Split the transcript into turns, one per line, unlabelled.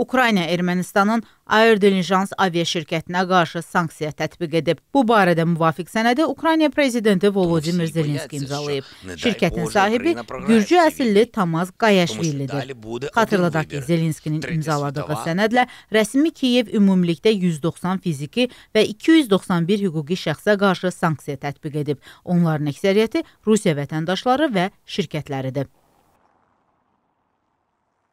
Ukrayna Ermənistanın Aerodilijans aviaşirkətinə qarşı sanksiya tətbiq edib. Bu barədə müvafiq sənədi Ukrayna prezidenti Volodimir Zelenski imzalayıb. Şirkətin sahibi Gürcü əsilli Tamaz Qayaşvilidir. Xatırladaq ki, Zelenskinin imzaladığı sənədlə rəsmi Kiyev ümumilikdə 190 fiziki və 291 hüquqi şəxsə qarşı sanksiya tətbiq edib. Onların əksəriyyəti Rusiya vətəndaşları və şirkətləridir.